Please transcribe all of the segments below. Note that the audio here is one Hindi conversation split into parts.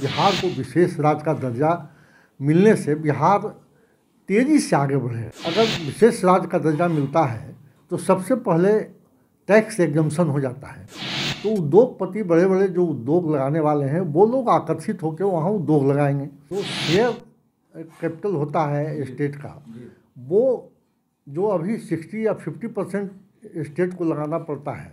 बिहार को विशेष राज्य का दर्जा मिलने से बिहार तेज़ी से आगे बढ़े अगर विशेष राज्य का दर्जा मिलता है तो सबसे पहले टैक्स एग्जम्सन हो जाता है तो उद्योगपति बड़े बड़े जो उद्योग लगाने वाले हैं वो लोग आकर्षित होकर वहाँ उद्योग लगाएंगे तो शेयर कैपिटल होता है स्टेट का वो जो अभी सिक्सटी या फिफ्टी परसेंट स्टेट को लगाना पड़ता है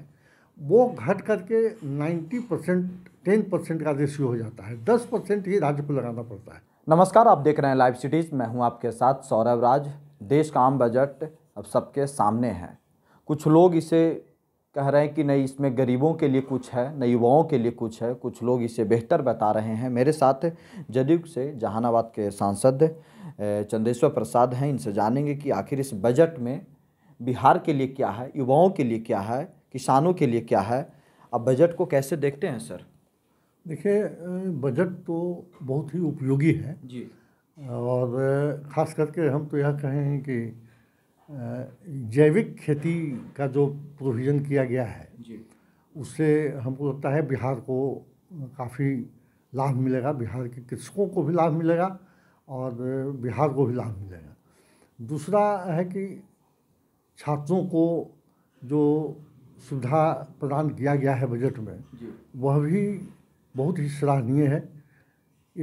वो घट करके नाइन्टी परसेंट टेन परसेंट का रेशियो हो जाता है दस परसेंट ही राज्य को लगाना पड़ता है नमस्कार आप देख रहे हैं लाइव सिटीज़ मैं हूं आपके साथ सौरभ राज देश का आम बजट अब सबके सामने है कुछ लोग इसे कह रहे हैं कि नहीं इसमें गरीबों के लिए कुछ है न युवाओं के लिए कुछ है कुछ लोग इसे बेहतर बता रहे हैं मेरे साथ जदयू से जहानाबाद के सांसद चंदेश्वर प्रसाद हैं इनसे जानेंगे कि आखिर इस बजट में बिहार के लिए क्या है युवाओं के लिए क्या है किसानों के लिए क्या है अब बजट को कैसे देखते हैं सर देखिए बजट तो बहुत ही उपयोगी है जी और ख़ास करके हम तो यह कहें कि जैविक खेती का जो प्रोविज़न किया गया है उससे हमको लगता है बिहार को काफ़ी लाभ मिलेगा बिहार के कृषकों को भी लाभ मिलेगा और बिहार को भी लाभ मिलेगा दूसरा है कि छात्रों को जो सुविधा प्रदान किया गया है बजट में वह भी बहुत ही सराहनीय है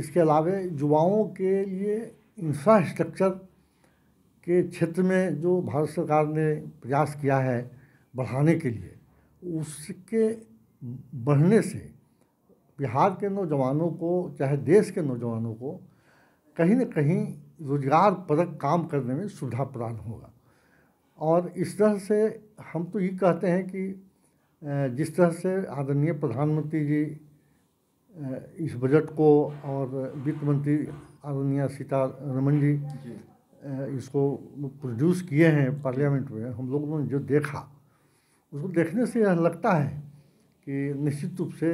इसके अलावा युवाओं के लिए इंफ्रास्ट्रक्चर के क्षेत्र में जो भारत सरकार ने प्रयास किया है बढ़ाने के लिए उसके बढ़ने से बिहार के नौजवानों को चाहे देश के नौजवानों को कहीं न कहीं रोजगार परक काम करने में सुविधा प्रदान होगा और इस तरह से हम तो ये कहते हैं कि जिस तरह से आदरणीय प्रधानमंत्री जी इस बजट को और वित्त मंत्री आदरणीय सीतारमन जी इसको प्रोड्यूस किए हैं पार्लियामेंट में हम लोगों ने जो देखा उसको देखने से यह लगता है कि निश्चित रूप से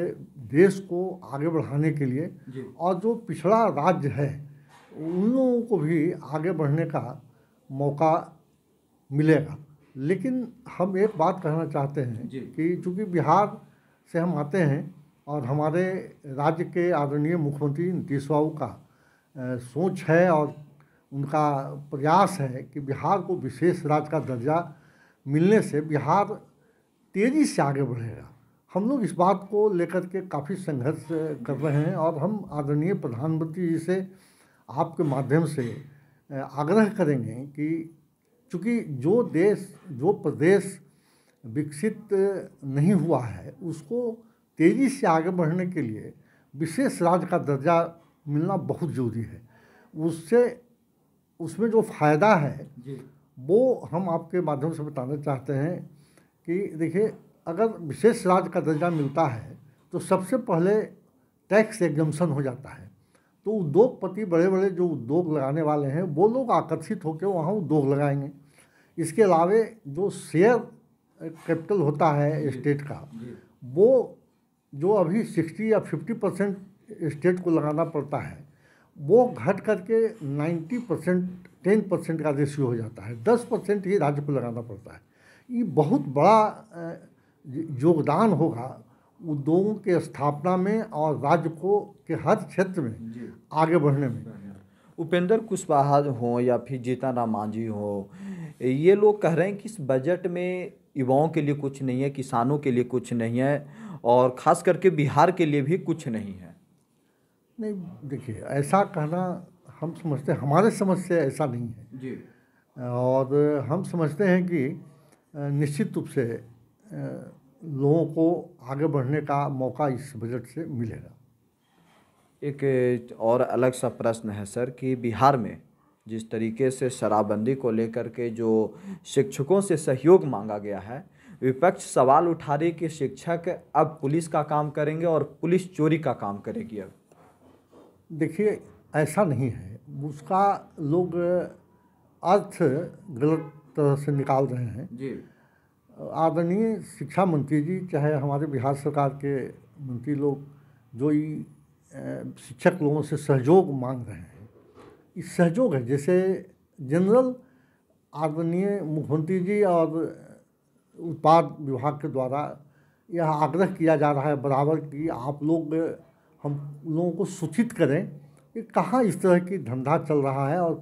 देश को आगे बढ़ाने के लिए और जो पिछड़ा राज्य है उन लोगों को भी आगे बढ़ने का मौका मिलेगा लेकिन हम एक बात कहना चाहते हैं कि चूँकि बिहार से हम आते हैं और हमारे राज्य के आदरणीय मुख्यमंत्री नीतीश बाबू का सोच है और उनका प्रयास है कि बिहार को विशेष राज्य का दर्जा मिलने से बिहार तेज़ी से आगे बढ़ेगा हम लोग इस बात को लेकर के काफ़ी संघर्ष कर रहे हैं और हम आदरणीय प्रधानमंत्री जी से आपके माध्यम से आग्रह करेंगे कि चूँकि जो देश जो प्रदेश विकसित नहीं हुआ है उसको तेज़ी से आगे बढ़ने के लिए विशेष राज्य का दर्जा मिलना बहुत ज़रूरी है उससे उसमें जो फ़ायदा है वो हम आपके माध्यम से बताना चाहते हैं कि देखिए अगर विशेष राज्य का दर्जा मिलता है तो सबसे पहले टैक्स एग्जम्सन हो जाता है तो उद्योगपति बड़े बड़े जो उद्योग लगाने वाले हैं वो लोग आकर्षित होकर वहाँ उद्योग लगाएंगे इसके अलावे जो शेयर कैपिटल होता है स्टेट का वो जो अभी सिक्सटी या फिफ्टी परसेंट स्टेट को लगाना पड़ता है वो घट करके नाइन्टी परसेंट टेन परसेंट का रेशियो हो जाता है दस परसेंट ही राज्य को लगाना पड़ता है ये बहुत बड़ा योगदान होगा उद्योगों के स्थापना में और राज्य को के हर क्षेत्र में आगे बढ़ने में उपेंद्र कुशवाहा हों या फिर जीता राम मांझी हों ये लोग कह रहे हैं कि इस बजट में युवाओं के लिए कुछ नहीं है किसानों के लिए कुछ नहीं है और ख़ास करके बिहार के लिए भी कुछ नहीं है नहीं देखिए ऐसा कहना हम समझते हमारे समझ से ऐसा नहीं है जी और हम समझते हैं कि निश्चित रूप से लोगों को आगे बढ़ने का मौका इस बजट से मिलेगा एक और अलग सा प्रश्न है सर कि बिहार में जिस तरीके से शराबबंदी को लेकर के जो शिक्षकों से सहयोग मांगा गया है विपक्ष सवाल उठा रही कि शिक्षक अब पुलिस का काम करेंगे और पुलिस चोरी का काम करेगी अब देखिए ऐसा नहीं है उसका लोग अर्थ गलत तरह से निकाल रहे हैं जी आदरणीय शिक्षा मंत्री जी चाहे हमारे बिहार सरकार के मंत्री लोग जो ही शिक्षक लोगों से सहयोग मांग रहे हैं इस सहयोग है जैसे जनरल आदरणीय मुख्यमंत्री जी और उत्पाद विभाग के द्वारा यह आग्रह किया जा रहा है बराबर कि आप लोग हम लोगों को सूचित करें कि कहाँ इस तरह की धंधा चल रहा है और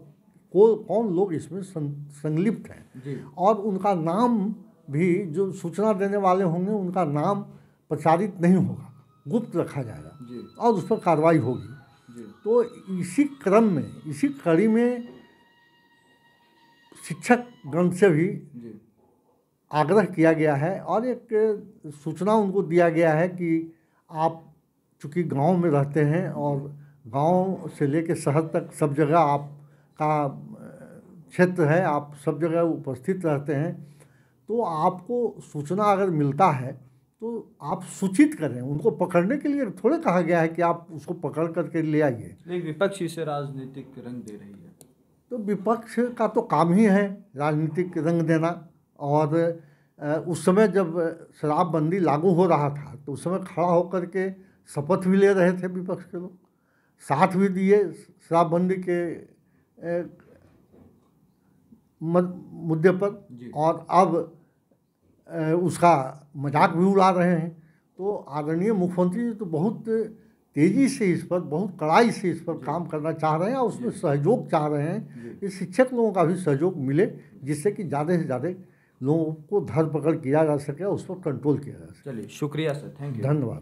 को कौन लोग इसमें सं, संलिप्त हैं और उनका नाम भी जो सूचना देने वाले होंगे उनका नाम प्रचारित नहीं होगा गुप्त रखा जाएगा और उस पर कार्रवाई होगी तो इसी क्रम में इसी कड़ी में शिक्षक गण से भी आग्रह किया गया है और एक सूचना उनको दिया गया है कि आप चूँकि गांव में रहते हैं और गांव से लेकर शहर तक सब जगह आपका क्षेत्र है आप सब जगह उपस्थित रहते हैं तो आपको सूचना अगर मिलता है तो आप सूचित करें उनको पकड़ने के लिए थोड़े कहा गया है कि आप उसको पकड़ करके ले आइए विपक्ष इसे राजनीतिक रंग दे रही है तो विपक्ष का तो काम ही है राजनीतिक रंग देना और उस समय जब शराबबंदी लागू हो रहा था तो उस समय खड़ा होकर के शपथ भी ले रहे थे विपक्ष के लोग साथ भी दिए शराबबंदी के मुद्दे पर और अब उसका मजाक भी उड़ा रहे हैं तो आदरणीय मुख्यमंत्री जी तो बहुत तेज़ी से इस पर बहुत कड़ाई से इस पर काम करना चाह रहे हैं और उसमें सहयोग चाह रहे हैं कि शिक्षक लोगों का भी सहयोग मिले जिससे कि ज़्यादा से ज़्यादा लोगों को धर पकड़ किया जा सके उस पर कंट्रोल किया जा सके चलिए शुक्रिया सर थैंक यू धन्यवाद